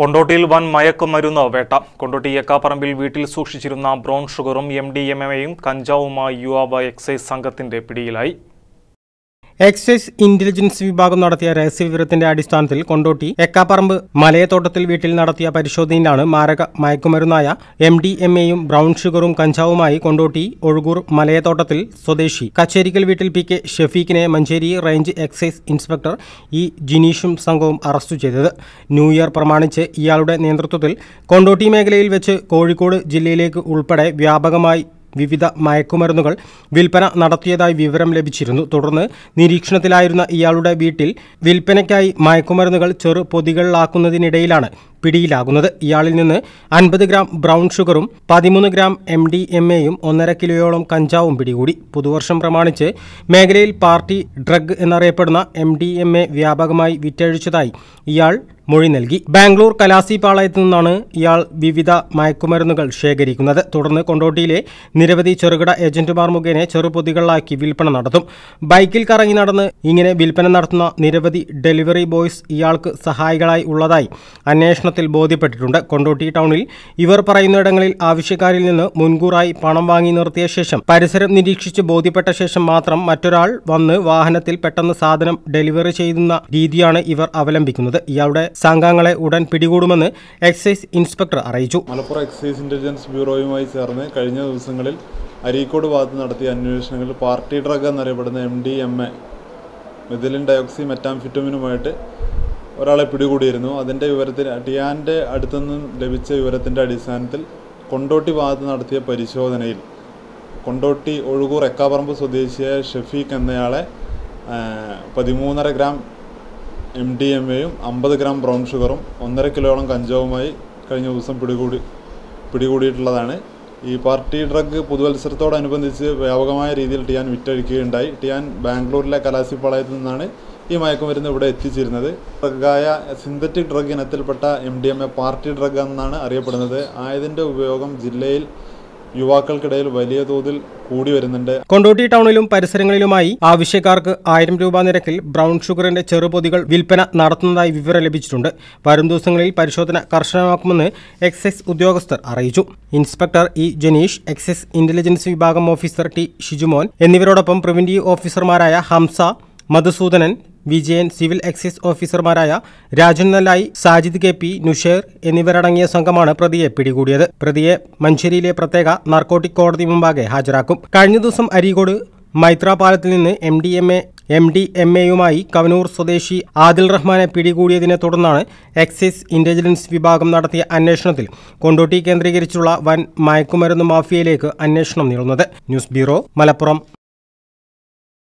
കൊണ്ടോട്ടിയിൽ വൻ മയക്കുമരുന്ന് വേട്ട കൊണ്ടോട്ടി ഏക്കാപ്പറമ്പിൽ വീട്ടിൽ സൂക്ഷിച്ചിരുന്ന ബ്രൌൺ ഷുഗറും എം ഡി എം എയും കഞ്ചാവുമായി യുവാവ് എക്സൈസ് സംഘത്തിന്റെ പിടിയിലായി എക്സൈസ് ഇന്റലിജൻസ് വിഭാഗം നടത്തിയ രഹസ്യവിവരത്തിന്റെ അടിസ്ഥാനത്തിൽ കൊണ്ടോട്ടി എക്കാപ്പറമ്പ് മലയത്തോട്ടത്തിൽ വീട്ടിൽ നടത്തിയ പരിശോധനയിലാണ് മാരക മയക്കുമരുന്നായ എം ഡി എം എയും ബ്രൗൺ ഷുഗറും കഞ്ചാവുമായി കൊണ്ടോട്ടി ഒഴുകൂർ മലയത്തോട്ടത്തിൽ സ്വദേശി കച്ചേരിക്കൽ വീട്ടിൽ പി കെ ഷെഫീഖിനെ Manjeri range excise inspector E ജിനീഷും സംഘവും അറസ്റ്റ് ചെയ്തത് ന്യൂ ഇയർ പ്രമാണിച്ച് ഇയാളുടെ നേതൃത്വത്തിൽ കൊണ്ടോട്ടി മേഖലയിൽ വെച്ച് കോഴിക്കോട് ജില്ലയിലേക്ക് ഉൾപ്പെടെ വ്യാപകമായി വിവിധ മയക്കുമരുന്നുകൾ വിൽപ്പന നടത്തിയതായി വിവരം ലഭിച്ചിരുന്നു തുടർന്ന് നിരീക്ഷണത്തിലായിരുന്ന ഇയാളുടെ വീട്ടിൽ വിൽപ്പനയ്ക്കായി മയക്കുമരുന്നുകൾ ചെറു പൊതികളിലാക്കുന്നതിനിടയിലാണ് പിടിയിലാകുന്നത് ഇയാളിൽ നിന്ന് അൻപത് ഗ്രാം ബ്രൗൺ ഷുഗറും പതിമൂന്ന് ഗ്രാം എം ഡി എം എയും ഒന്നര കിലോയോളം കഞ്ചാവും പിടികൂടി പുതുവർഷം പ്രമാണിച്ച് മേഖലയിൽ പാർട്ടി ഡ്രഗ് എന്നറിയപ്പെടുന്ന എം ഡി എം എ വ്യാപകമായി വിറ്റഴിച്ചതായി ഇയാൾ മൊഴി നൽകി ബാംഗ്ലൂർ കലാസി പാളയത്തു നിന്നാണ് ഇയാൾ വിവിധ മയക്കുമരുന്നുകൾ ശേഖരിക്കുന്നത് തുടർന്ന് കൊണ്ടോട്ടിയിലെ നിരവധി ചെറുകിട ഏജന്റുമാർ മുഖേന ചെറുപൊതികളിലാക്കി വിൽപ്പന നടത്തും ബൈക്കിൽ കറങ്ങി നടന്ന് ഇങ്ങനെ വിൽപ്പന നടത്തുന്ന നിരവധി ഡെലിവറി ബോയ്സ് ഇയാൾക്ക് സഹായികളായി ഉള്ളതായി അന്വേഷണത്തിൽ ബോധ്യപ്പെട്ടിട്ടുണ്ട് കൊണ്ടോട്ടി ടൗണിൽ ഇവർ പറയുന്നിടങ്ങളിൽ ആവശ്യക്കാരിൽ നിന്ന് മുൻകൂറായി പണം വാങ്ങി നിർത്തിയ ശേഷം പരിസരം നിരീക്ഷിച്ച് ബോധ്യപ്പെട്ട ശേഷം മാത്രം മറ്റൊരാൾ വന്ന് വാഹനത്തിൽ പെട്ടെന്ന് സാധനം ഡെലിവറി ചെയ്യുന്ന രീതിയാണ് ഇവർ അവലംബിക്കുന്നത് ഇയാളുടെ സംഘങ്ങളെ ഉടൻ പിടികൂടുമെന്ന് എക്സൈസ് ഇൻസ്പെക്ടർ അറിയിച്ചു മലപ്പുറം എക്സൈസ് ഇന്റലിജൻസ് ബ്യൂറോയുമായി ചേർന്ന് കഴിഞ്ഞ ദിവസങ്ങളിൽ അരീക്കോട് ഭാഗത്ത് നടത്തിയ അന്വേഷണങ്ങളിൽ പാർട്ടി ഡ്രഗ് എന്നറിയപ്പെടുന്ന M D M A methylene dioxy മെറ്റാംഫിറ്റമിനുമായിട്ട് ഒരാളെ പിടികൂടിയിരുന്നു അതിൻ്റെ വിവരത്തിൽ ടിയാൻ്റെ അടുത്തുനിന്ന് ലഭിച്ച വിവരത്തിൻ്റെ അടിസ്ഥാനത്തിൽ കൊണ്ടോട്ടി ഭാഗത്ത് നടത്തിയ പരിശോധനയിൽ കൊണ്ടോട്ടി ഒഴുകൂർ എക്കാപറമ്പ് സ്വദേശിയായ ഷഫീഖ് എന്നയാളെ പതിമൂന്നര ഗ്രാം എം ഡി എം എയും അമ്പത് ഗ്രാം ബ്രൗൺ ഷുഗറും ഒന്നര കിലോയോളം കഞ്ചാവുമായി കഴിഞ്ഞ ദിവസം പിടികൂടി പിടികൂടിയിട്ടുള്ളതാണ് ഈ പാർട്ടി ഡ്രഗ് പുതുവത്സരത്തോടനുബന്ധിച്ച് വ്യാപകമായ രീതിയിൽ ടിയാൻ വിറ്റഴിക്കുകയുണ്ടായി ടിയാൻ ബാംഗ്ലൂരിലെ കലാസിപ്പാളയത്തിൽ നിന്നാണ് ഈ മയക്കുമരുന്ന് ഇവിടെ എത്തിച്ചിരുന്നത് ഡ്രഗായ സിന്തറ്റിക് ഡ്രഗ് ഇനത്തിൽപ്പെട്ട M D M A party drug എന്നാണ് അറിയപ്പെടുന്നത് ആയതിൻ്റെ ഉപയോഗം ജില്ലയിൽ യുവാക്കൾക്കിടയിൽ വലിയ തോതിൽ കൂടി വരുന്നുണ്ട് കൊണ്ടോട്ടി ടൗണിലും പരിസരങ്ങളിലുമായി ആവശ്യക്കാർക്ക് ആയിരം രൂപ നിരക്കിൽ ബ്രൗൺ ഷുഗറിന്റെ ചെറുപൊതികൾ വിൽപ്പന നടത്തുന്നതായി വിവരം ലഭിച്ചിട്ടുണ്ട് വരും ദിവസങ്ങളിൽ പരിശോധന കർശനമാക്കുമെന്ന് എക്സൈസ് ഉദ്യോഗസ്ഥർ അറിയിച്ചു inspector E Janeesh excise intelligence വിഭാഗം ഓഫീസർ ടി ഷിജുമോൻ എന്നിവരോടൊപ്പം പ്രിവന്റീവ് ഓഫീസർമാരായ ഹംസ മധുസൂദനൻ വിജയൻ സിവിൽ എക്സൈസ് ഓഫീസർമാരായ രാജൻ നല്ലായി സാജിദ് കെ പി നുഷേർ എന്നിവരടങ്ങിയ സംഘമാണ് പ്രതിയെ പിടികൂടിയത് പ്രതിയെ മഞ്ചേരിയിലെ പ്രത്യേക നാർക്കോട്ടിക് കോടതി മുമ്പാകെ ഹാജരാക്കും കഴിഞ്ഞ ദിവസം അരീകോട് മൈത്ര പാലത്തിൽ നിന്ന് M D M A M D M എയുമായി കവനൂർ സ്വദേശി ആദിൽ റഹ്മാനെ പിടികൂടിയതിനെ തുടർന്നാണ് എക്സൈസ് ഇന്റലിജൻസ് വിഭാഗം നടത്തിയ അന്വേഷണത്തിൽ കൊണ്ടോട്ടി കേന്ദ്രീകരിച്ചുള്ള വൻ മയക്കുമരുന്ന് മാഫിയയിലേക്ക് അന്വേഷണം നീളുന്നത് ന്യൂസ് ബ്യൂറോ മലപ്പുറം